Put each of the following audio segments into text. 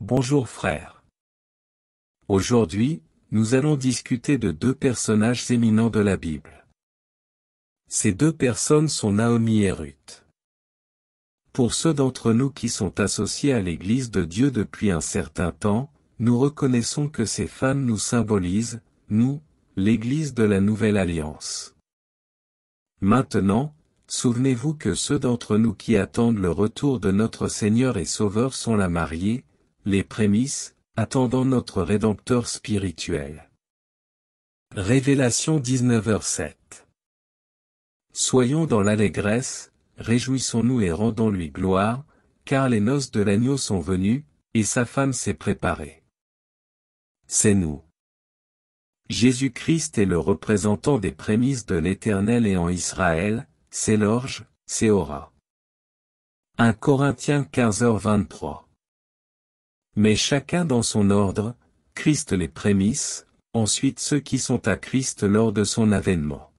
Bonjour frère. Aujourd'hui, nous allons discuter de deux personnages éminents de la Bible. Ces deux personnes sont Naomi et Ruth. Pour ceux d'entre nous qui sont associés à l'Église de Dieu depuis un certain temps, nous reconnaissons que ces femmes nous symbolisent, nous, l'Église de la Nouvelle Alliance. Maintenant, souvenez-vous que ceux d'entre nous qui attendent le retour de notre Seigneur et Sauveur sont la mariée, les prémices, attendant notre Rédempteur spirituel. Révélation 19h07 Soyons dans l'allégresse, réjouissons-nous et rendons-lui gloire, car les noces de l'agneau sont venues, et sa femme s'est préparée. C'est nous. Jésus-Christ est le représentant des prémices de l'Éternel et en Israël, c'est l'orge, c'est aura. 1 Corinthiens 15h23 mais chacun dans son ordre, Christ les prémices, ensuite ceux qui sont à Christ lors de son avènement.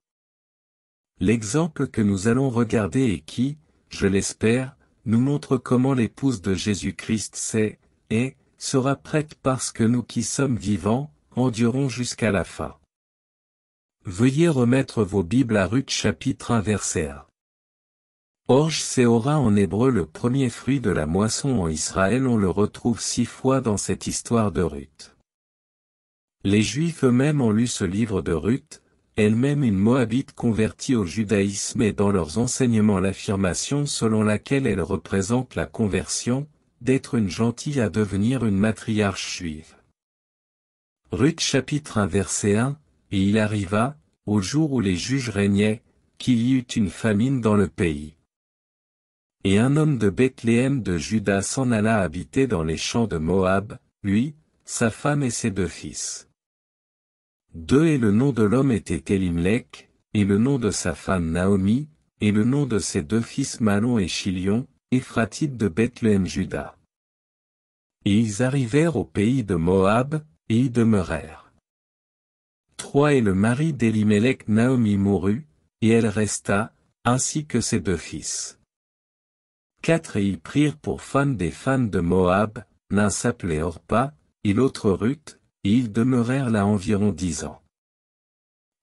L'exemple que nous allons regarder et qui, je l'espère, nous montre comment l'épouse de Jésus-Christ sait, et, sera prête parce que nous qui sommes vivants, endurons jusqu'à la fin. Veuillez remettre vos Bibles à Ruth chapitre 1 verset 1. Orge Seora en hébreu le premier fruit de la moisson en Israël on le retrouve six fois dans cette histoire de Ruth. Les Juifs eux-mêmes ont lu ce livre de Ruth, elle-même une Moabite convertie au judaïsme et dans leurs enseignements l'affirmation selon laquelle elle représente la conversion, d'être une gentille à devenir une matriarche juive. Ruth chapitre 1 verset 1, Et il arriva, au jour où les juges régnaient, qu'il y eut une famine dans le pays. Et un homme de Bethléem de Juda s'en alla habiter dans les champs de Moab, lui, sa femme et ses deux fils. Deux et le nom de l'homme était Elimelech, et le nom de sa femme Naomi, et le nom de ses deux fils Malon et Chilion, Ephratite de Bethléem Juda. Et ils arrivèrent au pays de Moab, et y demeurèrent. Trois et le mari d'Elimelech Naomi mourut, et elle resta, ainsi que ses deux fils. Quatre et y prirent pour femme des femmes de Moab, l'un s'appelait Orpa, et l'autre Ruth, et ils demeurèrent là environ dix ans.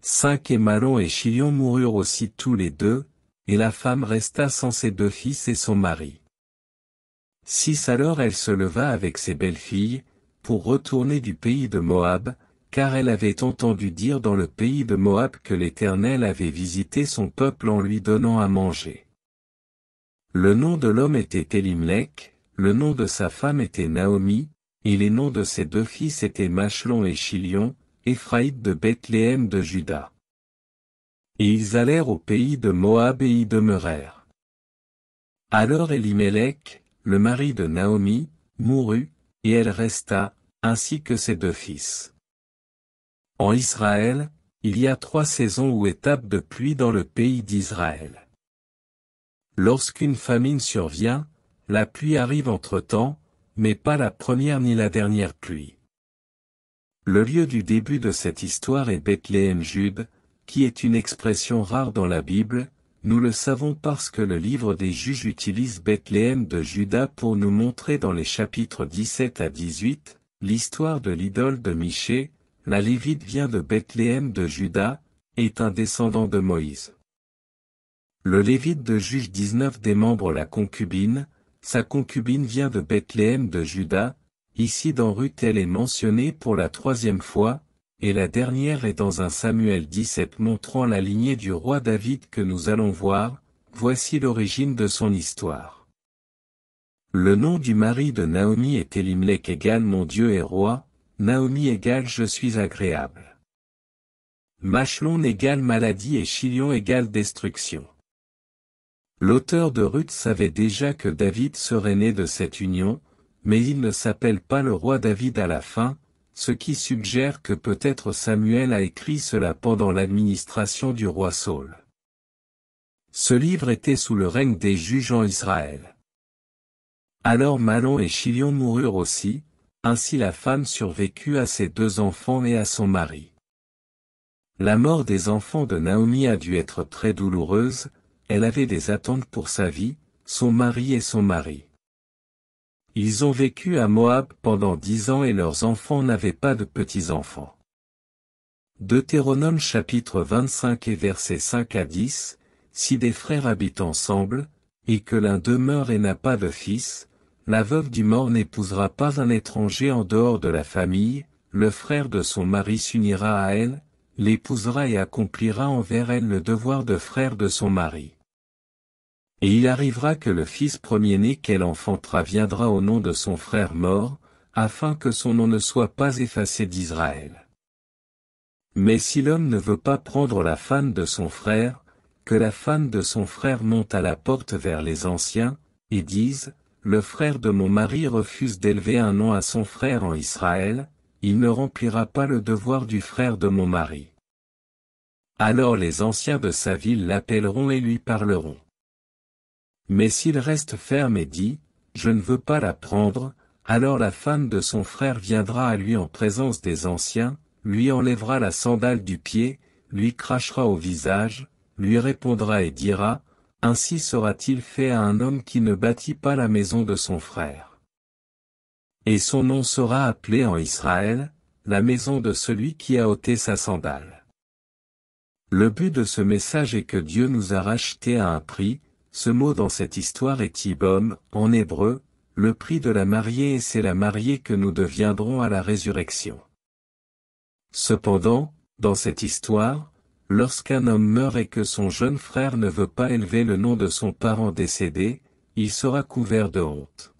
Cinq et Malon et Chillon moururent aussi tous les deux, et la femme resta sans ses deux fils et son mari. Six alors elle se leva avec ses belles-filles, pour retourner du pays de Moab, car elle avait entendu dire dans le pays de Moab que l'Éternel avait visité son peuple en lui donnant à manger. Le nom de l'homme était Elimelech, le nom de sa femme était Naomi, et les noms de ses deux fils étaient Machlon et Chilion, Ephraïde de Bethléem de Juda. Et ils allèrent au pays de Moab et y demeurèrent. Alors Elimelech, le mari de Naomi, mourut, et elle resta, ainsi que ses deux fils. En Israël, il y a trois saisons ou étapes de pluie dans le pays d'Israël. Lorsqu'une famine survient, la pluie arrive entre-temps, mais pas la première ni la dernière pluie. Le lieu du début de cette histoire est Bethléem Jude, qui est une expression rare dans la Bible, nous le savons parce que le livre des juges utilise Bethléem de Juda pour nous montrer dans les chapitres 17 à 18, l'histoire de l'idole de Michée, la Lévite vient de Bethléem de Juda, est un descendant de Moïse. Le Lévite de Juge 19 démembre la concubine, sa concubine vient de Bethléem de Juda, ici dans Ruth elle est mentionnée pour la troisième fois, et la dernière est dans un Samuel 17 montrant la lignée du roi David que nous allons voir, voici l'origine de son histoire. Le nom du mari de Naomi est Elimlech égale mon Dieu est roi, Naomi égale je suis agréable. Machlon égale maladie et Chilion égale destruction. L'auteur de Ruth savait déjà que David serait né de cette union, mais il ne s'appelle pas le roi David à la fin, ce qui suggère que peut-être Samuel a écrit cela pendant l'administration du roi Saul. Ce livre était sous le règne des juges en Israël. Alors Malon et Chilion moururent aussi, ainsi la femme survécut à ses deux enfants et à son mari. La mort des enfants de Naomi a dû être très douloureuse, elle avait des attentes pour sa vie, son mari et son mari. Ils ont vécu à Moab pendant dix ans et leurs enfants n'avaient pas de petits-enfants. Deutéronome chapitre 25 et versets 5 à 10, Si des frères habitent ensemble, et que l'un demeure et n'a pas de fils, la veuve du mort n'épousera pas un étranger en dehors de la famille, le frère de son mari s'unira à elle, l'épousera et accomplira envers elle le devoir de frère de son mari. Et il arrivera que le fils premier-né qu'elle enfantera viendra au nom de son frère mort, afin que son nom ne soit pas effacé d'Israël. Mais si l'homme ne veut pas prendre la femme de son frère, que la femme de son frère monte à la porte vers les anciens, et dise, Le frère de mon mari refuse d'élever un nom à son frère en Israël, il ne remplira pas le devoir du frère de mon mari. Alors les anciens de sa ville l'appelleront et lui parleront. Mais s'il reste ferme et dit, je ne veux pas la prendre, alors la femme de son frère viendra à lui en présence des anciens, lui enlèvera la sandale du pied, lui crachera au visage, lui répondra et dira, Ainsi sera-t-il fait à un homme qui ne bâtit pas la maison de son frère. Et son nom sera appelé en Israël, la maison de celui qui a ôté sa sandale. Le but de ce message est que Dieu nous a rachetés à un prix, ce mot dans cette histoire est ibom, en hébreu, le prix de la mariée et c'est la mariée que nous deviendrons à la résurrection. Cependant, dans cette histoire, lorsqu'un homme meurt et que son jeune frère ne veut pas élever le nom de son parent décédé, il sera couvert de honte.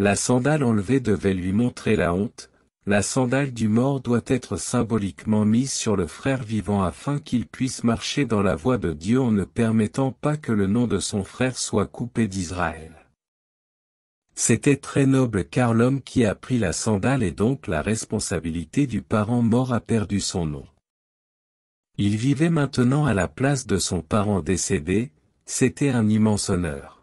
La sandale enlevée devait lui montrer la honte, la sandale du mort doit être symboliquement mise sur le frère vivant afin qu'il puisse marcher dans la voie de Dieu en ne permettant pas que le nom de son frère soit coupé d'Israël. C'était très noble car l'homme qui a pris la sandale et donc la responsabilité du parent mort a perdu son nom. Il vivait maintenant à la place de son parent décédé, c'était un immense honneur.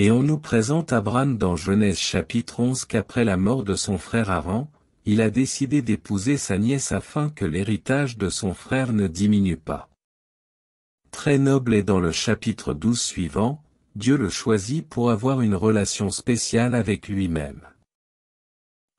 Et on nous présente Abraham dans Genèse chapitre 11 qu'après la mort de son frère Aaron, il a décidé d'épouser sa nièce afin que l'héritage de son frère ne diminue pas. Très noble et dans le chapitre 12 suivant, Dieu le choisit pour avoir une relation spéciale avec lui-même.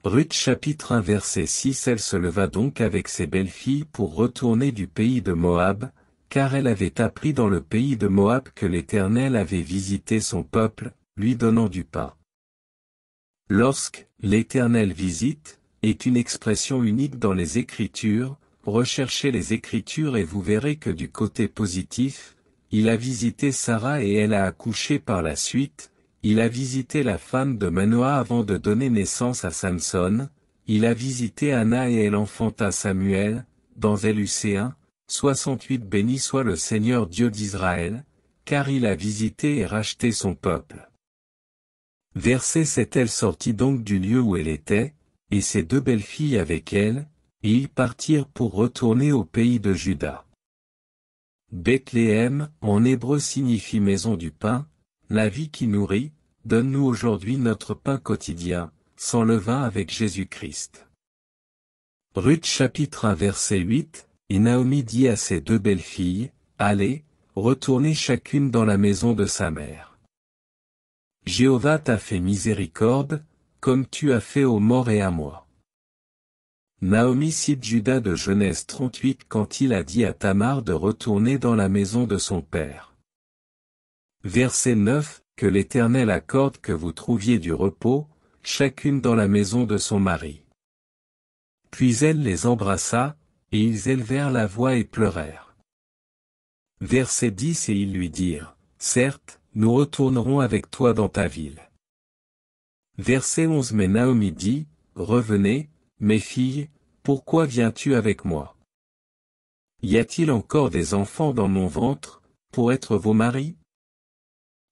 Ruth chapitre 1 verset 6 Elle se leva donc avec ses belles-filles pour retourner du pays de Moab, car elle avait appris dans le pays de Moab que l'Éternel avait visité son peuple, lui donnant du pain. Lorsque l'Éternel visite est une expression unique dans les Écritures, recherchez les Écritures et vous verrez que du côté positif, il a visité Sarah et elle a accouché par la suite, il a visité la femme de Manoah avant de donner naissance à Samson, il a visité Anna et elle enfanta Samuel, dans Élucéen, 68 Béni soit le Seigneur Dieu d'Israël, car il a visité et racheté son peuple. Verset 7 Elle sortit donc du lieu où elle était, et ses deux belles filles avec elle, et ils partirent pour retourner au pays de Juda. Bethléem, en hébreu signifie maison du pain, la vie qui nourrit, donne-nous aujourd'hui notre pain quotidien, sans vin avec Jésus-Christ. Ruth chapitre 1 verset 8, et Naomi dit à ses deux belles filles, Allez, retournez chacune dans la maison de sa mère. Jéhovah t'a fait miséricorde, comme tu as fait aux morts et à moi. Naomi cite Judas de Genèse 38 quand il a dit à Tamar de retourner dans la maison de son père. Verset 9, Que l'Éternel accorde que vous trouviez du repos, chacune dans la maison de son mari. Puis elle les embrassa, et ils élevèrent la voix et pleurèrent. Verset 10 Et ils lui dirent, Certes, nous retournerons avec toi dans ta ville. Verset 11 Mais Naomi dit, Revenez, mes filles, pourquoi viens-tu avec moi Y a-t-il encore des enfants dans mon ventre, pour être vos maris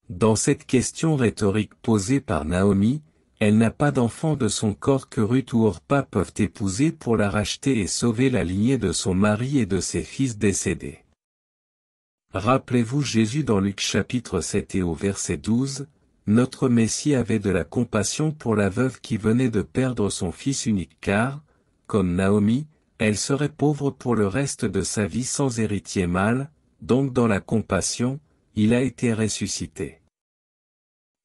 Dans cette question rhétorique posée par Naomi, elle n'a pas d'enfant de son corps que Ruth ou Orpa peuvent épouser pour la racheter et sauver la lignée de son mari et de ses fils décédés. Rappelez-vous Jésus dans Luc chapitre 7 et au verset 12, notre Messie avait de la compassion pour la veuve qui venait de perdre son fils unique car, comme Naomi, elle serait pauvre pour le reste de sa vie sans héritier mâle, donc dans la compassion, il a été ressuscité.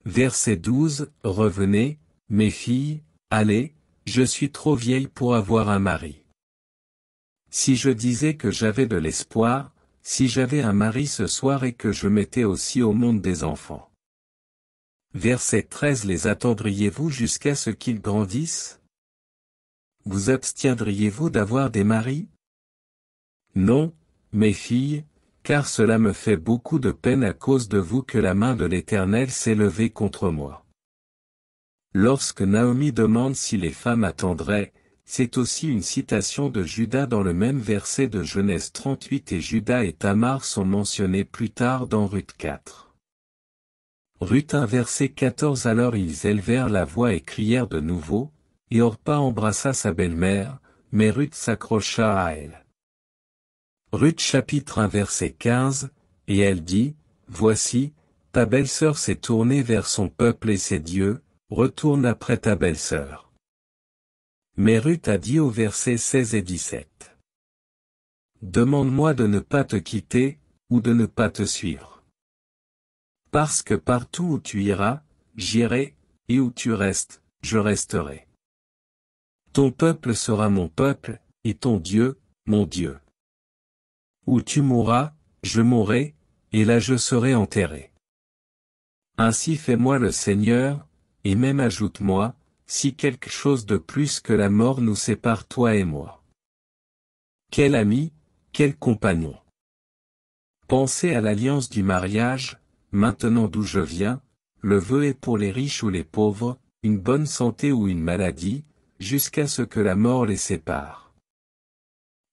Verset 12, Revenez, mes filles, allez, je suis trop vieille pour avoir un mari. Si je disais que j'avais de l'espoir, si j'avais un mari ce soir et que je mettais aussi au monde des enfants. Verset 13 Les attendriez-vous jusqu'à ce qu'ils grandissent Vous abstiendriez-vous d'avoir des maris Non, mes filles, car cela me fait beaucoup de peine à cause de vous que la main de l'Éternel s'est levée contre moi. Lorsque Naomi demande si les femmes attendraient, c'est aussi une citation de Judas dans le même verset de Genèse 38 et Judas et Tamar sont mentionnés plus tard dans Ruth 4. Ruth 1 verset 14 Alors ils élevèrent la voix et crièrent de nouveau, et Orpa embrassa sa belle-mère, mais Ruth s'accrocha à elle. Ruth chapitre 1 verset 15, et elle dit, Voici, ta belle-sœur s'est tournée vers son peuple et ses dieux, Retourne après ta belle-sœur. Mais a dit au verset 16 et 17. Demande-moi de ne pas te quitter, ou de ne pas te suivre. Parce que partout où tu iras, j'irai, et où tu restes, je resterai. Ton peuple sera mon peuple, et ton Dieu, mon Dieu. Où tu mourras, je mourrai, et là je serai enterré. Ainsi fais moi le Seigneur, et même ajoute-moi, si quelque chose de plus que la mort nous sépare toi et moi. Quel ami, quel compagnon. Pensez à l'alliance du mariage, maintenant d'où je viens, le vœu est pour les riches ou les pauvres, une bonne santé ou une maladie, jusqu'à ce que la mort les sépare.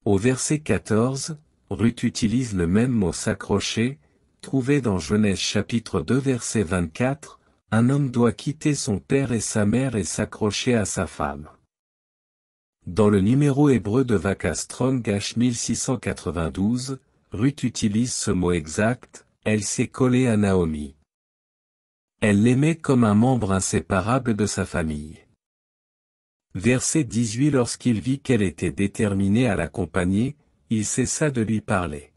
Au verset 14, Ruth utilise le même mot s'accrocher, trouvé dans Genèse chapitre 2 verset 24, un homme doit quitter son père et sa mère et s'accrocher à sa femme. Dans le numéro hébreu de Vakastrom 1692 Ruth utilise ce mot exact, elle s'est collée à Naomi. Elle l'aimait comme un membre inséparable de sa famille. Verset 18 Lorsqu'il vit qu'elle était déterminée à l'accompagner, il cessa de lui parler.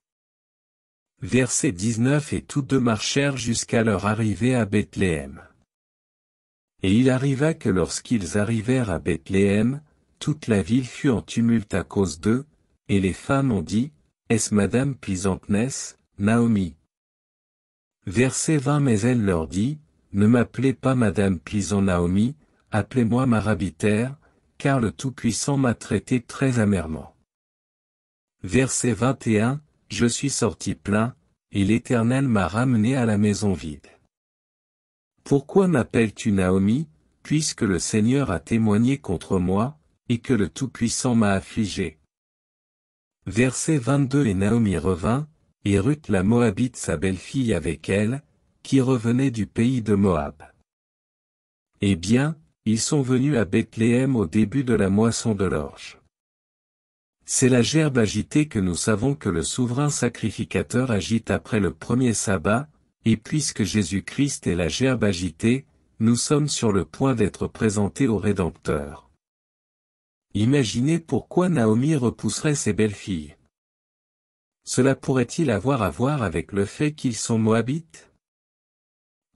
Verset 19 Et tous deux marchèrent jusqu'à leur arrivée à Bethléem. Et il arriva que lorsqu'ils arrivèrent à Bethléem, toute la ville fut en tumulte à cause d'eux, et les femmes ont dit, Est-ce Madame Pisantness Naomi Verset 20 Mais elle leur dit, Ne m'appelez pas Madame Pisant Naomi, appelez-moi Marabiter, car le Tout-Puissant m'a traité très amèrement. Verset 21 je suis sorti plein, et l'Éternel m'a ramené à la maison vide. Pourquoi m'appelles-tu Naomi, puisque le Seigneur a témoigné contre moi, et que le Tout-Puissant m'a affligé Verset 22 Et Naomi revint, et Ruth la Moabite sa belle-fille avec elle, qui revenait du pays de Moab. Eh bien, ils sont venus à Bethléem au début de la moisson de l'orge. C'est la gerbe agitée que nous savons que le souverain sacrificateur agite après le premier sabbat, et puisque Jésus-Christ est la gerbe agitée, nous sommes sur le point d'être présentés au Rédempteur. Imaginez pourquoi Naomi repousserait ses belles-filles. Cela pourrait-il avoir à voir avec le fait qu'ils sont moabites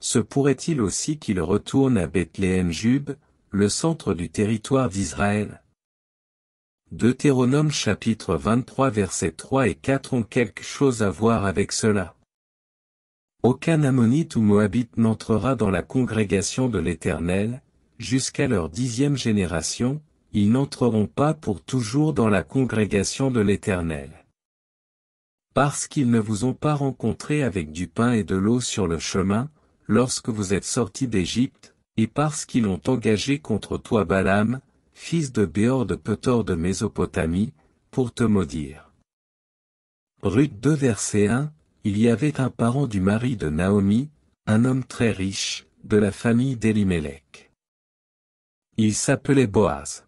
Se pourrait-il aussi qu'ils retournent à bethléem jub le centre du territoire d'Israël Deutéronome chapitre 23 versets 3 et 4 ont quelque chose à voir avec cela. Aucun ammonite ou moabite n'entrera dans la congrégation de l'Éternel, jusqu'à leur dixième génération, ils n'entreront pas pour toujours dans la congrégation de l'Éternel. Parce qu'ils ne vous ont pas rencontré avec du pain et de l'eau sur le chemin, lorsque vous êtes sortis d'Égypte, et parce qu'ils ont engagé contre toi Balaam, fils de Béor de Petor de Mésopotamie, pour te maudire. Ruth 2 verset 1, il y avait un parent du mari de Naomi, un homme très riche, de la famille d'Elimelech. Il s'appelait Boaz.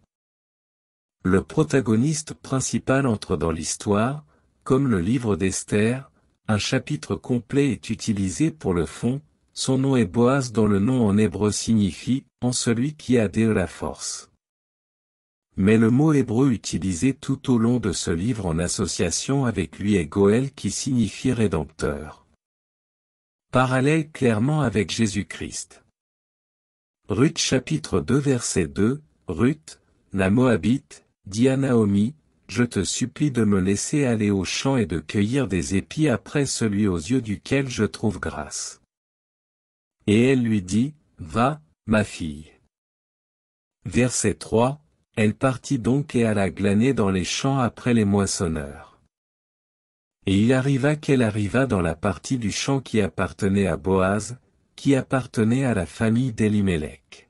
Le protagoniste principal entre dans l'histoire, comme le livre d'Esther, un chapitre complet est utilisé pour le fond, son nom est Boaz dont le nom en hébreu signifie « en celui qui a de la force ». Mais le mot hébreu utilisé tout au long de ce livre en association avec lui est Goël qui signifie Rédempteur. Parallèle clairement avec Jésus-Christ. Ruth chapitre 2 verset 2, Ruth, la Moabite, dit à Naomi, je te supplie de me laisser aller au champ et de cueillir des épis après celui aux yeux duquel je trouve grâce. Et elle lui dit, va, ma fille. Verset 3, elle partit donc et alla glaner dans les champs après les moissonneurs. Et il arriva qu'elle arriva dans la partie du champ qui appartenait à Boaz, qui appartenait à la famille d'Elimelech.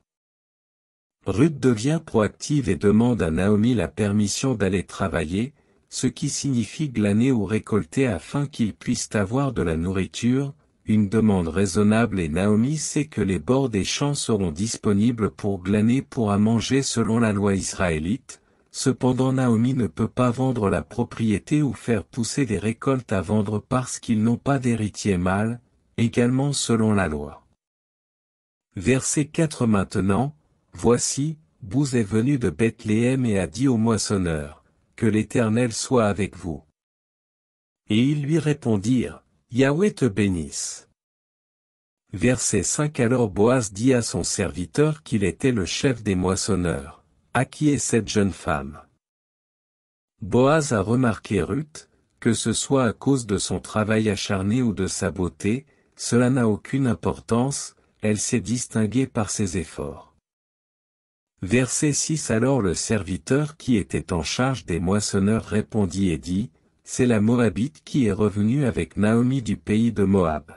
Ruth devient proactive et demande à Naomi la permission d'aller travailler, ce qui signifie glaner ou récolter afin qu'ils puissent avoir de la nourriture, une demande raisonnable et Naomi sait que les bords des champs seront disponibles pour glaner pour à manger selon la loi israélite, cependant Naomi ne peut pas vendre la propriété ou faire pousser des récoltes à vendre parce qu'ils n'ont pas d'héritier mâle, également selon la loi. Verset 4 Maintenant, voici, Bouz est venu de Bethléem et a dit au moissonneur, que l'Éternel soit avec vous. Et ils lui répondirent, Yahweh te bénisse. Verset 5 Alors Boaz dit à son serviteur qu'il était le chef des moissonneurs. À qui est cette jeune femme Boaz a remarqué Ruth, que ce soit à cause de son travail acharné ou de sa beauté, cela n'a aucune importance, elle s'est distinguée par ses efforts. Verset 6 Alors le serviteur qui était en charge des moissonneurs répondit et dit, c'est la Moabite qui est revenue avec Naomi du pays de Moab.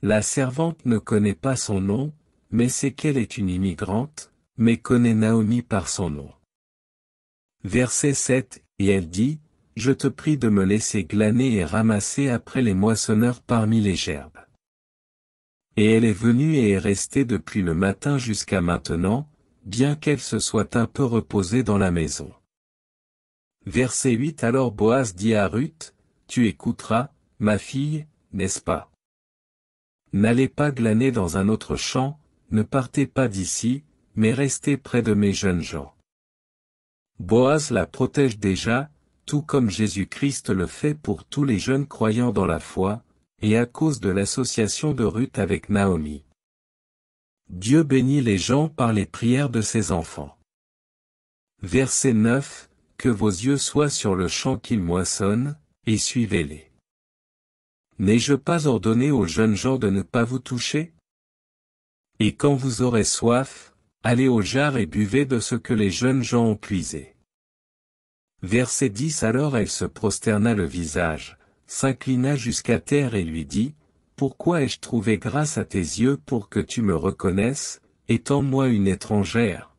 La servante ne connaît pas son nom, mais sait qu'elle est une immigrante, mais connaît Naomi par son nom. Verset 7, et elle dit, Je te prie de me laisser glaner et ramasser après les moissonneurs parmi les gerbes. Et elle est venue et est restée depuis le matin jusqu'à maintenant, bien qu'elle se soit un peu reposée dans la maison. Verset 8 Alors Boaz dit à Ruth, Tu écouteras, ma fille, n'est-ce pas N'allez pas glaner dans un autre champ, ne partez pas d'ici, mais restez près de mes jeunes gens. Boaz la protège déjà, tout comme Jésus-Christ le fait pour tous les jeunes croyants dans la foi, et à cause de l'association de Ruth avec Naomi. Dieu bénit les gens par les prières de ses enfants. Verset 9, que vos yeux soient sur le champ qu'ils moissonnent, et suivez-les. N'ai-je pas ordonné aux jeunes gens de ne pas vous toucher Et quand vous aurez soif, allez au jar et buvez de ce que les jeunes gens ont puisé. Verset 10 Alors elle se prosterna le visage, s'inclina jusqu'à terre et lui dit, Pourquoi ai-je trouvé grâce à tes yeux pour que tu me reconnaisses, étant moi une étrangère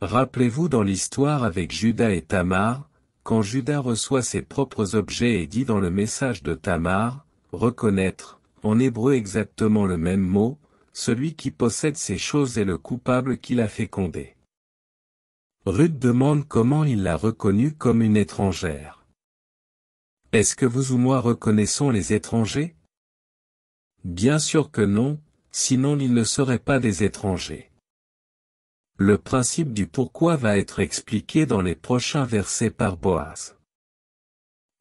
Rappelez-vous dans l'histoire avec Judas et Tamar, quand Judas reçoit ses propres objets et dit dans le message de Tamar, reconnaître, en hébreu exactement le même mot, celui qui possède ces choses est le coupable qui l'a fécondé. Ruth demande comment il l'a reconnue comme une étrangère. Est-ce que vous ou moi reconnaissons les étrangers Bien sûr que non, sinon ils ne seraient pas des étrangers. Le principe du pourquoi va être expliqué dans les prochains versets par Boaz.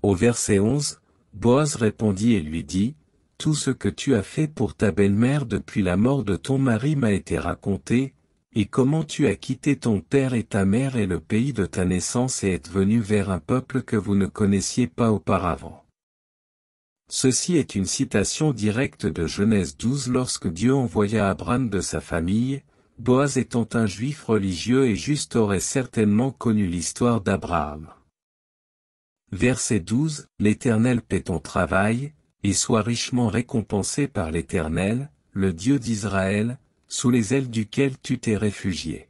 Au verset 11, Boaz répondit et lui dit, Tout ce que tu as fait pour ta belle-mère depuis la mort de ton mari m'a été raconté, et comment tu as quitté ton père et ta mère et le pays de ta naissance et êtes venu vers un peuple que vous ne connaissiez pas auparavant. Ceci est une citation directe de Genèse 12 lorsque Dieu envoya Abraham de sa famille, Boaz étant un juif religieux et juste aurait certainement connu l'histoire d'Abraham. Verset 12, L'Éternel paie ton travail, et sois richement récompensé par l'Éternel, le Dieu d'Israël, sous les ailes duquel tu t'es réfugié.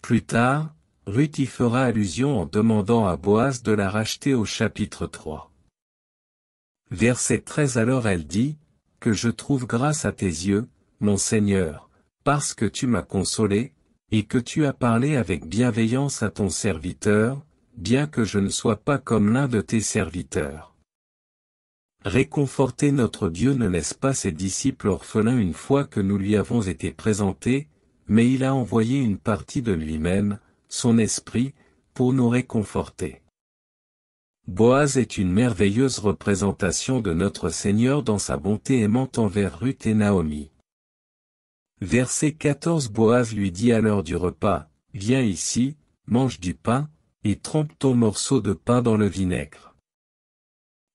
Plus tard, Ruth y fera allusion en demandant à Boaz de la racheter au chapitre 3. Verset 13 Alors elle dit, Que je trouve grâce à tes yeux, mon Seigneur, parce que tu m'as consolé, et que tu as parlé avec bienveillance à ton serviteur, bien que je ne sois pas comme l'un de tes serviteurs. Réconforter notre Dieu ne laisse pas ses disciples orphelins une fois que nous lui avons été présentés, mais il a envoyé une partie de lui-même, son esprit, pour nous réconforter. Boaz est une merveilleuse représentation de notre Seigneur dans sa bonté aimante envers Ruth et Naomi. Verset 14 Boaz lui dit à l'heure du repas, Viens ici, mange du pain, et trempe ton morceau de pain dans le vinaigre.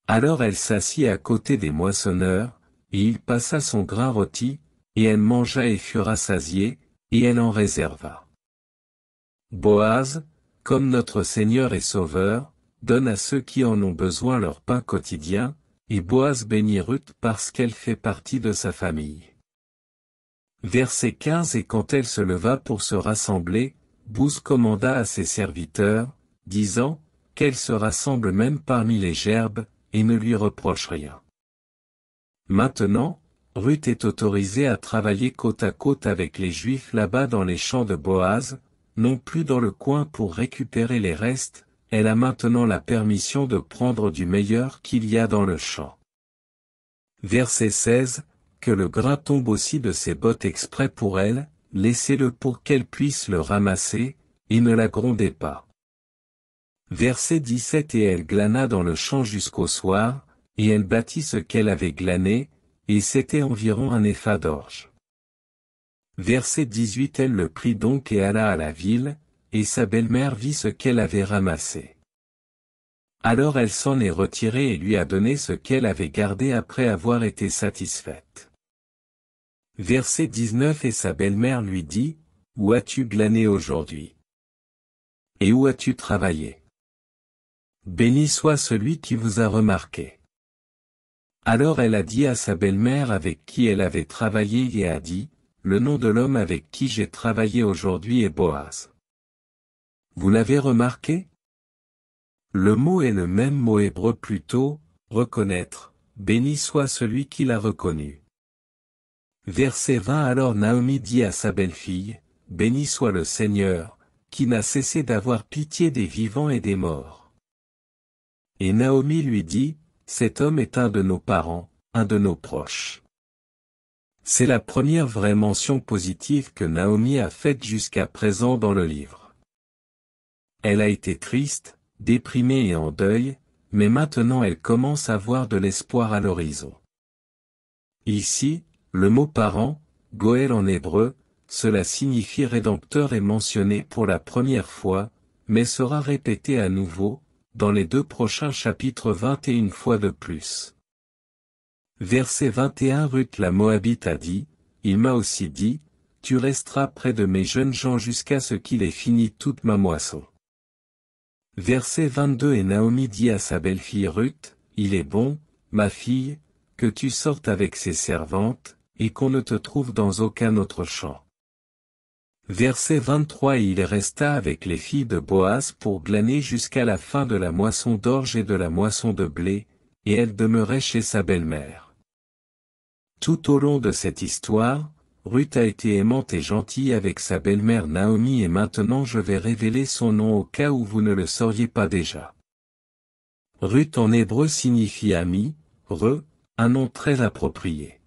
Alors elle s'assit à côté des moissonneurs, et il passa son grain rôti, et elle mangea et fut rassasiée, et elle en réserva. Boaz, comme notre Seigneur et Sauveur, donne à ceux qui en ont besoin leur pain quotidien, et Boaz bénit Ruth parce qu'elle fait partie de sa famille. Verset 15 Et quand elle se leva pour se rassembler, Bous commanda à ses serviteurs, disant, Qu'elle se rassemble même parmi les gerbes, et ne lui reproche rien. Maintenant, Ruth est autorisée à travailler côte à côte avec les Juifs là-bas dans les champs de Boaz, non plus dans le coin pour récupérer les restes, elle a maintenant la permission de prendre du meilleur qu'il y a dans le champ. Verset 16, que le grain tombe aussi de ses bottes exprès pour elle, laissez-le pour qu'elle puisse le ramasser, et ne la grondez pas. Verset 17 Et elle glana dans le champ jusqu'au soir, et elle bâtit ce qu'elle avait glané, et c'était environ un effat d'orge. Verset 18 Elle le prit donc et alla à la ville, et sa belle-mère vit ce qu'elle avait ramassé. Alors elle s'en est retirée et lui a donné ce qu'elle avait gardé après avoir été satisfaite. Verset 19 Et sa belle-mère lui dit, Où as-tu glané aujourd'hui Et où as-tu travaillé Béni soit celui qui vous a remarqué. Alors elle a dit à sa belle-mère avec qui elle avait travaillé et a dit, Le nom de l'homme avec qui j'ai travaillé aujourd'hui est Boaz. Vous l'avez remarqué Le mot est le même mot hébreu plutôt, reconnaître, béni soit celui qui l'a reconnu. Verset 20 Alors Naomi dit à sa belle-fille, Béni soit le Seigneur, qui n'a cessé d'avoir pitié des vivants et des morts. Et Naomi lui dit, Cet homme est un de nos parents, un de nos proches. C'est la première vraie mention positive que Naomi a faite jusqu'à présent dans le livre. Elle a été triste, déprimée et en deuil, mais maintenant elle commence à voir de l'espoir à l'horizon. Ici, le mot parent, Goël en hébreu, cela signifie rédempteur est mentionné pour la première fois, mais sera répété à nouveau, dans les deux prochains chapitres vingt-et-une fois de plus. Verset 21 Ruth la Moabite a dit, il m'a aussi dit, tu resteras près de mes jeunes gens jusqu'à ce qu'il ait fini toute ma moisson. Verset 22 Et Naomi dit à sa belle-fille Ruth, il est bon, ma fille, que tu sortes avec ses servantes, et qu'on ne te trouve dans aucun autre champ. Verset 23 il resta avec les filles de Boaz pour glaner jusqu'à la fin de la moisson d'orge et de la moisson de blé, et elle demeurait chez sa belle-mère. Tout au long de cette histoire, Ruth a été aimante et gentille avec sa belle-mère Naomi et maintenant je vais révéler son nom au cas où vous ne le sauriez pas déjà. Ruth en hébreu signifie ami, re, un nom très approprié.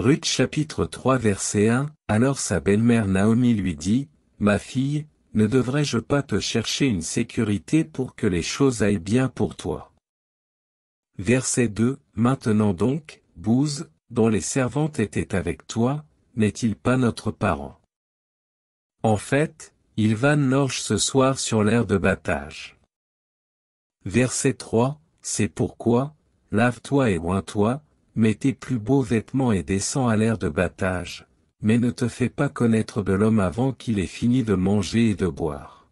Ruth chapitre 3 verset 1, alors sa belle-mère Naomi lui dit, Ma fille, ne devrais-je pas te chercher une sécurité pour que les choses aillent bien pour toi Verset 2, Maintenant donc, Bouze, dont les servantes étaient avec toi, n'est-il pas notre parent En fait, il va Norge ce soir sur l'air de battage. Verset 3, C'est pourquoi, lave-toi et oint-toi toi mets tes plus beaux vêtements et descends à l'air de battage, mais ne te fais pas connaître de l'homme avant qu'il ait fini de manger et de boire.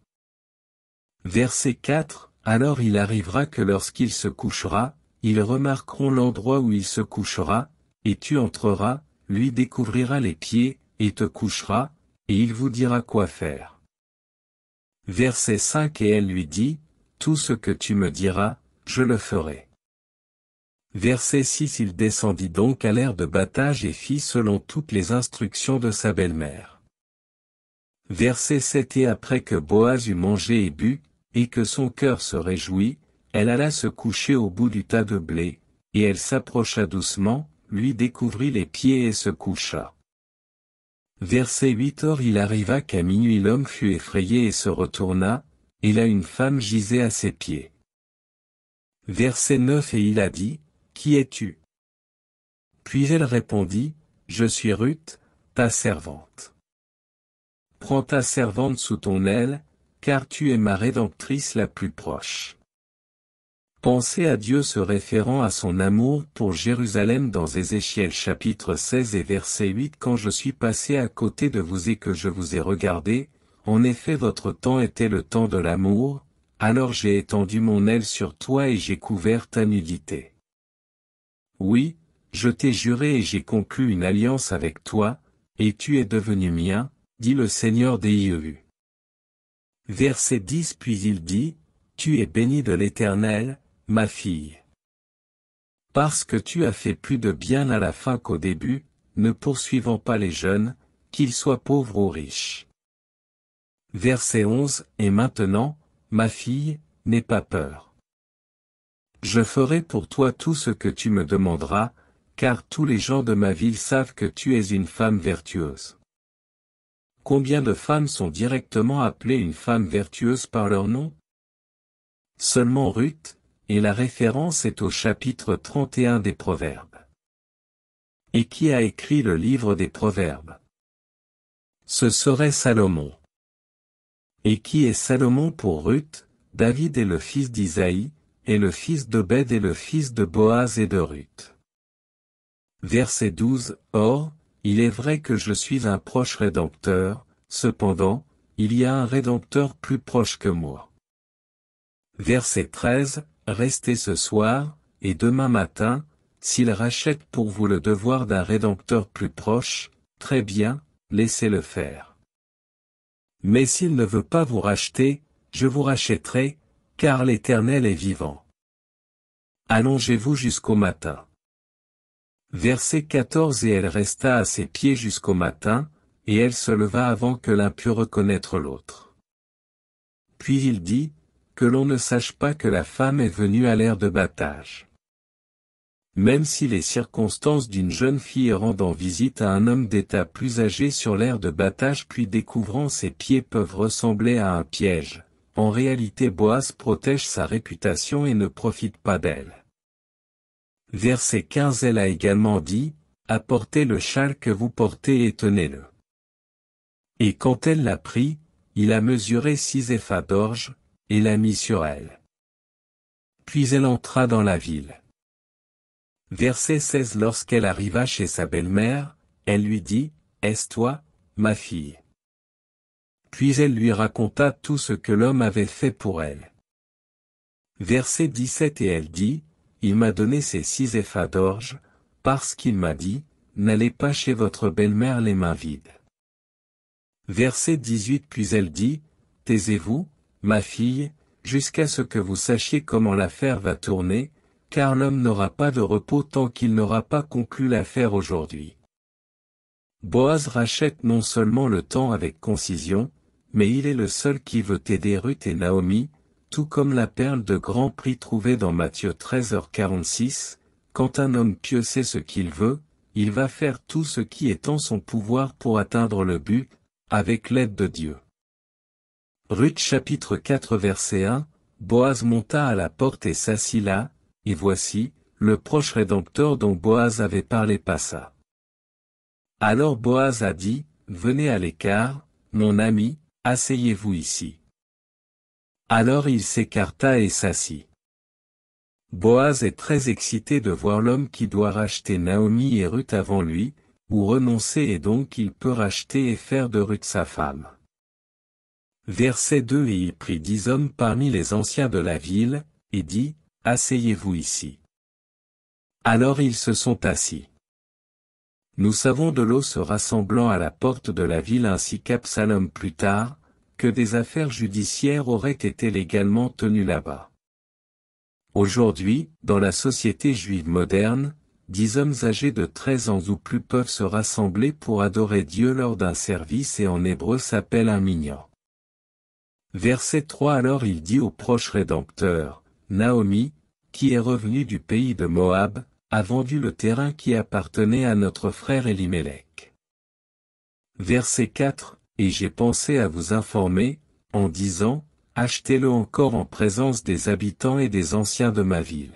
Verset 4 Alors il arrivera que lorsqu'il se couchera, ils remarqueront l'endroit où il se couchera, et tu entreras, lui découvriras les pieds, et te coucheras, et il vous dira quoi faire. Verset 5 Et elle lui dit, Tout ce que tu me diras, je le ferai. Verset 6 Il descendit donc à l'air de battage et fit selon toutes les instructions de sa belle-mère. Verset 7 Et après que Boaz eut mangé et bu, et que son cœur se réjouit, elle alla se coucher au bout du tas de blé, et elle s'approcha doucement, lui découvrit les pieds et se coucha. Verset 8 Or il arriva qu'à minuit l'homme fut effrayé et se retourna, et là une femme gisait à ses pieds. Verset 9 Et il a dit, qui es-tu Puis elle répondit, Je suis Ruth, ta servante. Prends ta servante sous ton aile, car tu es ma rédemptrice la plus proche. Pensez à Dieu se référant à son amour pour Jérusalem dans Ézéchiel chapitre 16 et verset 8 Quand je suis passé à côté de vous et que je vous ai regardé, en effet votre temps était le temps de l'amour, alors j'ai étendu mon aile sur toi et j'ai couvert ta nudité. Oui, je t'ai juré et j'ai conclu une alliance avec toi, et tu es devenu mien, dit le Seigneur des IEU. Verset 10 Puis il dit, Tu es béni de l'Éternel, ma fille. Parce que tu as fait plus de bien à la fin qu'au début, ne poursuivant pas les jeunes, qu'ils soient pauvres ou riches. Verset 11 Et maintenant, ma fille, n'aie pas peur. Je ferai pour toi tout ce que tu me demanderas, car tous les gens de ma ville savent que tu es une femme vertueuse. Combien de femmes sont directement appelées une femme vertueuse par leur nom Seulement Ruth, et la référence est au chapitre 31 des Proverbes. Et qui a écrit le livre des Proverbes Ce serait Salomon. Et qui est Salomon pour Ruth David est le fils d'Isaïe, et le fils d'Obed et le fils de Boaz et de Ruth. Verset 12, Or, il est vrai que je suis un proche rédempteur, cependant, il y a un rédempteur plus proche que moi. Verset 13, Restez ce soir, et demain matin, s'il rachète pour vous le devoir d'un rédempteur plus proche, très bien, laissez-le faire. Mais s'il ne veut pas vous racheter, je vous rachèterai, car l'Éternel est vivant. Allongez-vous jusqu'au matin. Verset 14 Et elle resta à ses pieds jusqu'au matin, et elle se leva avant que l'un pût reconnaître l'autre. Puis il dit, que l'on ne sache pas que la femme est venue à l'air de battage. Même si les circonstances d'une jeune fille rendant visite à un homme d'état plus âgé sur l'air de battage puis découvrant ses pieds peuvent ressembler à un piège, en réalité Boaz protège sa réputation et ne profite pas d'elle. Verset 15 Elle a également dit, Apportez le châle que vous portez et tenez-le. Et quand elle l'a pris, il a mesuré six effats d'orge, et l'a mis sur elle. Puis elle entra dans la ville. Verset 16 Lorsqu'elle arriva chez sa belle-mère, elle lui dit, Est-ce toi, ma fille puis elle lui raconta tout ce que l'homme avait fait pour elle. Verset 17 Et elle dit, Il m'a donné ces six effats d'orge, parce qu'il m'a dit, N'allez pas chez votre belle-mère les mains vides. Verset 18 Puis elle dit, Taisez-vous, ma fille, jusqu'à ce que vous sachiez comment l'affaire va tourner, car l'homme n'aura pas de repos tant qu'il n'aura pas conclu l'affaire aujourd'hui. Boaz rachète non seulement le temps avec concision, mais il est le seul qui veut aider Ruth et Naomi, tout comme la perle de grand prix trouvée dans Matthieu 13h46, quand un homme pieux sait ce qu'il veut, il va faire tout ce qui est en son pouvoir pour atteindre le but, avec l'aide de Dieu. Ruth chapitre 4 verset 1, Boaz monta à la porte et s'assit là, et voici, le proche rédempteur dont Boaz avait parlé passa. Alors Boaz a dit, Venez à l'écart, mon ami, Asseyez-vous ici. Alors il s'écarta et s'assit. Boaz est très excité de voir l'homme qui doit racheter Naomi et Ruth avant lui, ou renoncer et donc il peut racheter et faire de Ruth sa femme. Verset 2 Et il prit dix hommes parmi les anciens de la ville, et dit, Asseyez-vous ici. Alors ils se sont assis. Nous savons de l'eau se rassemblant à la porte de la ville ainsi qu'Absalom plus tard, que des affaires judiciaires auraient été légalement tenues là-bas. Aujourd'hui, dans la société juive moderne, dix hommes âgés de 13 ans ou plus peuvent se rassembler pour adorer Dieu lors d'un service et en hébreu s'appelle un mignon. Verset 3 Alors il dit au proche rédempteur, Naomi, qui est revenu du pays de Moab, a vendu le terrain qui appartenait à notre frère Elimelech. Verset 4 et j'ai pensé à vous informer, en disant, achetez-le encore en présence des habitants et des anciens de ma ville.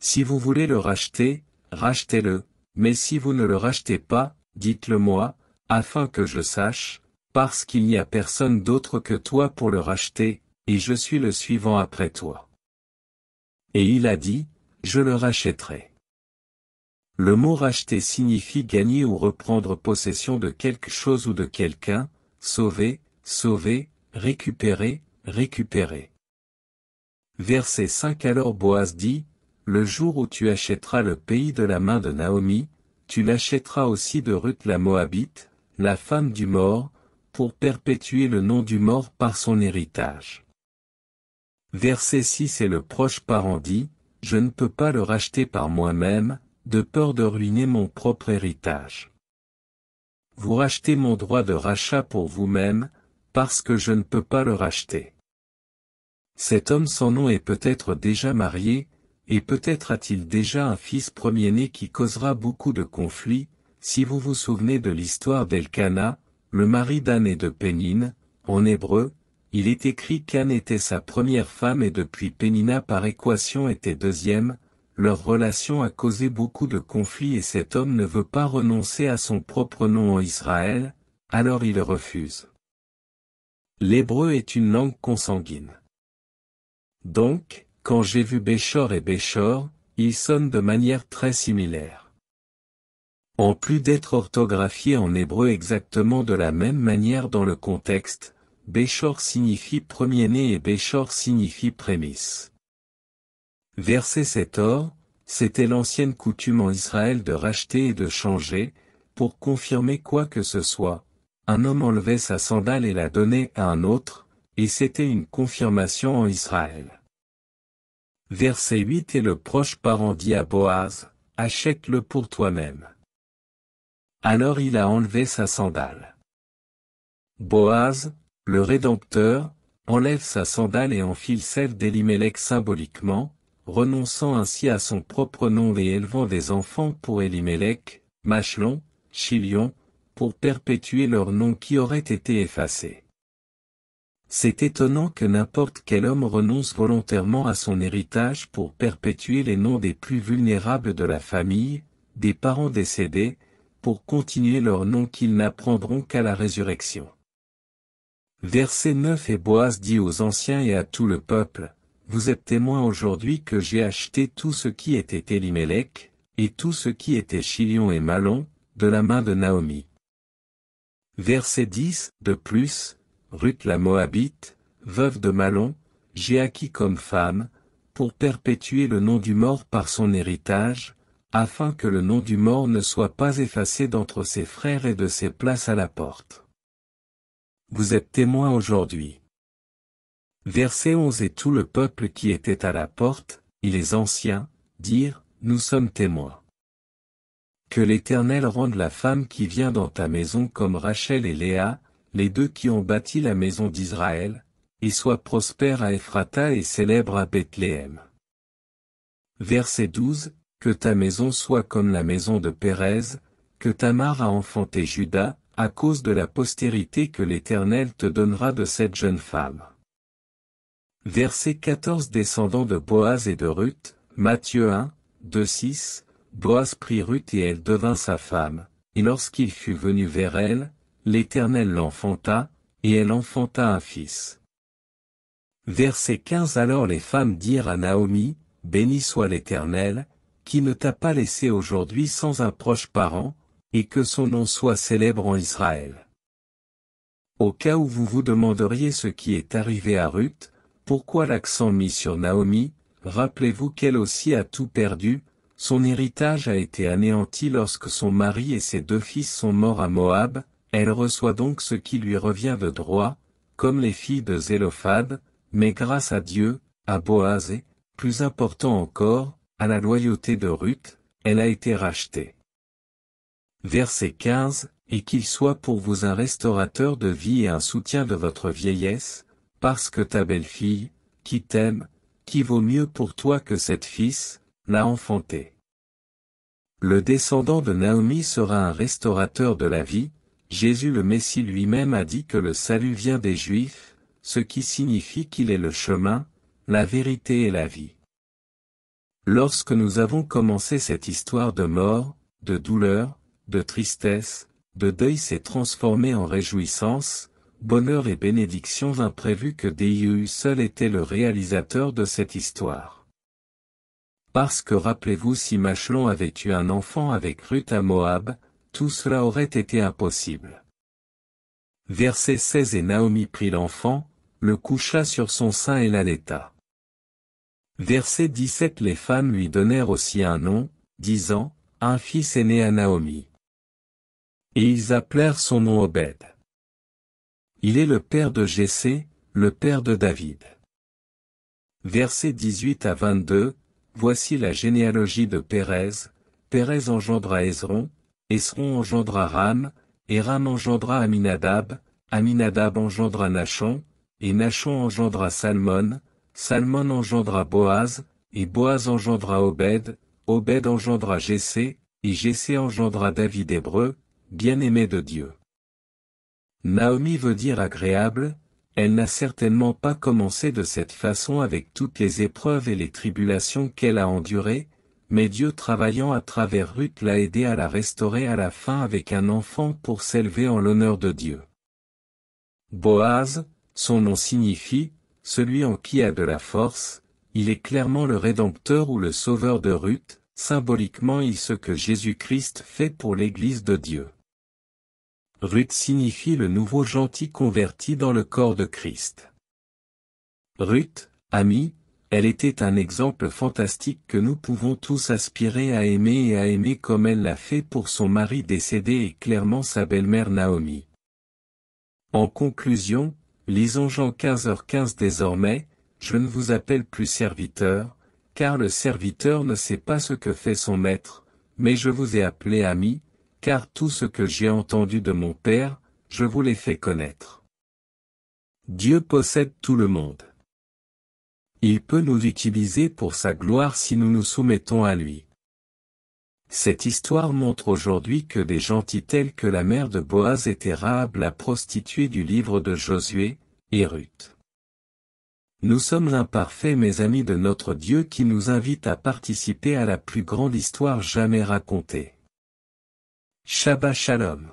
Si vous voulez le racheter, rachetez-le, mais si vous ne le rachetez pas, dites-le moi, afin que je sache, parce qu'il n'y a personne d'autre que toi pour le racheter, et je suis le suivant après toi. Et il a dit, je le rachèterai. Le mot racheter signifie gagner ou reprendre possession de quelque chose ou de quelqu'un, sauver, sauver, récupérer, récupérer. Verset 5 Alors Boaz dit, Le jour où tu achèteras le pays de la main de Naomi, tu l'achèteras aussi de Ruth la Moabite, la femme du mort, pour perpétuer le nom du mort par son héritage. Verset 6 Et le proche parent dit, Je ne peux pas le racheter par moi-même, de peur de ruiner mon propre héritage. Vous rachetez mon droit de rachat pour vous-même, parce que je ne peux pas le racheter. Cet homme sans nom est peut-être déjà marié, et peut-être a-t-il déjà un fils premier-né qui causera beaucoup de conflits, si vous vous souvenez de l'histoire d'Elkana, le mari d'Anne et de Pénine, en hébreu, il est écrit qu'Anne était sa première femme et depuis Pénina par équation était deuxième, leur relation a causé beaucoup de conflits et cet homme ne veut pas renoncer à son propre nom en Israël, alors il refuse. L'hébreu est une langue consanguine. Donc, quand j'ai vu Béchor et Béchor, ils sonnent de manière très similaire. En plus d'être orthographiés en hébreu exactement de la même manière dans le contexte, Béchor signifie premier-né et Béchor signifie prémisse. Verset cet or, c'était l'ancienne coutume en Israël de racheter et de changer, pour confirmer quoi que ce soit. Un homme enlevait sa sandale et la donnait à un autre, et c'était une confirmation en Israël. Verset 8 Et le proche parent dit à Boaz, Achète-le pour toi-même. Alors il a enlevé sa sandale. Boaz, le Rédempteur, enlève sa sandale et enfile celle d'Elimelech symboliquement, renonçant ainsi à son propre nom et élevant des enfants pour Elimelech, Machelon, Chilion, pour perpétuer leur nom qui aurait été effacé. C'est étonnant que n'importe quel homme renonce volontairement à son héritage pour perpétuer les noms des plus vulnérables de la famille, des parents décédés, pour continuer leur nom qu'ils n'apprendront qu'à la résurrection. Verset 9 Et Boaz dit aux anciens et à tout le peuple, vous êtes témoin aujourd'hui que j'ai acheté tout ce qui était Elimelech, et tout ce qui était Chilion et Malon, de la main de Naomi. Verset 10, de plus, Ruth la Moabite, veuve de Malon, j'ai acquis comme femme, pour perpétuer le nom du mort par son héritage, afin que le nom du mort ne soit pas effacé d'entre ses frères et de ses places à la porte. Vous êtes témoin aujourd'hui. Verset 11 Et tout le peuple qui était à la porte, et les anciens, dirent, Nous sommes témoins. Que l'Éternel rende la femme qui vient dans ta maison comme Rachel et Léa, les deux qui ont bâti la maison d'Israël, et soit prospère à Ephrata et célèbre à Bethléem. Verset 12, Que ta maison soit comme la maison de Pérez, que Tamar a enfanté Judas, à cause de la postérité que l'Éternel te donnera de cette jeune femme. Verset 14 Descendant de Boaz et de Ruth, Matthieu 1, 2 6, Boaz prit Ruth et elle devint sa femme, et lorsqu'il fut venu vers elle, l'Éternel l'enfanta, et elle enfanta un fils. Verset 15 Alors les femmes dirent à Naomi, Béni soit l'Éternel, qui ne t'a pas laissé aujourd'hui sans un proche parent, et que son nom soit célèbre en Israël. Au cas où vous vous demanderiez ce qui est arrivé à Ruth, pourquoi l'accent mis sur Naomi Rappelez-vous qu'elle aussi a tout perdu, son héritage a été anéanti lorsque son mari et ses deux fils sont morts à Moab, elle reçoit donc ce qui lui revient de droit, comme les filles de Zélophade, mais grâce à Dieu, à Boaz et, plus important encore, à la loyauté de Ruth, elle a été rachetée. Verset 15, Et qu'il soit pour vous un restaurateur de vie et un soutien de votre vieillesse, parce que ta belle-fille, qui t'aime, qui vaut mieux pour toi que cette fils, l'a enfanté. Le descendant de Naomi sera un restaurateur de la vie, Jésus le Messie lui-même a dit que le salut vient des Juifs, ce qui signifie qu'il est le chemin, la vérité et la vie. Lorsque nous avons commencé cette histoire de mort, de douleur, de tristesse, de deuil s'est transformée en réjouissance, bonheur et bénédictions imprévues que Dieu seul était le réalisateur de cette histoire. Parce que rappelez-vous si Machelon avait eu un enfant avec Ruth à Moab, tout cela aurait été impossible. Verset 16 Et Naomi prit l'enfant, le coucha sur son sein et l'allaita. Verset 17 Les femmes lui donnèrent aussi un nom, disant, Un fils est né à Naomi. Et ils appelèrent son nom Obed. Il est le père de Jessé, le père de David. Versets 18 à 22, Voici la généalogie de Pérez. Pérez engendra Ezron, Esron engendra Ram, et Ram engendra Aminadab, Aminadab engendra Nachon, et Nachon engendra Salmon, Salmon engendra Boaz, et Boaz engendra Obed, Obed engendra Jessé, et Jessé engendra David Hébreu, bien-aimé de Dieu. Naomi veut dire agréable, elle n'a certainement pas commencé de cette façon avec toutes les épreuves et les tribulations qu'elle a endurées, mais Dieu travaillant à travers Ruth l'a aidé à la restaurer à la fin avec un enfant pour s'élever en l'honneur de Dieu. Boaz, son nom signifie, celui en qui a de la force, il est clairement le Rédempteur ou le Sauveur de Ruth, symboliquement il ce que Jésus-Christ fait pour l'Église de Dieu. Ruth signifie le nouveau gentil converti dans le corps de Christ. Ruth, amie, elle était un exemple fantastique que nous pouvons tous aspirer à aimer et à aimer comme elle l'a fait pour son mari décédé et clairement sa belle-mère Naomi. En conclusion, lisons Jean 15h15 désormais, je ne vous appelle plus serviteur, car le serviteur ne sait pas ce que fait son maître, mais je vous ai appelé ami, car tout ce que j'ai entendu de mon Père, je vous l'ai fait connaître. Dieu possède tout le monde. Il peut nous utiliser pour sa gloire si nous nous soumettons à lui. Cette histoire montre aujourd'hui que des gentils tels que la mère de Boaz et Rahab la prostituée du livre de Josué, et Ruth. Nous sommes imparfaits mes amis de notre Dieu qui nous invite à participer à la plus grande histoire jamais racontée. Shabbat Shalom.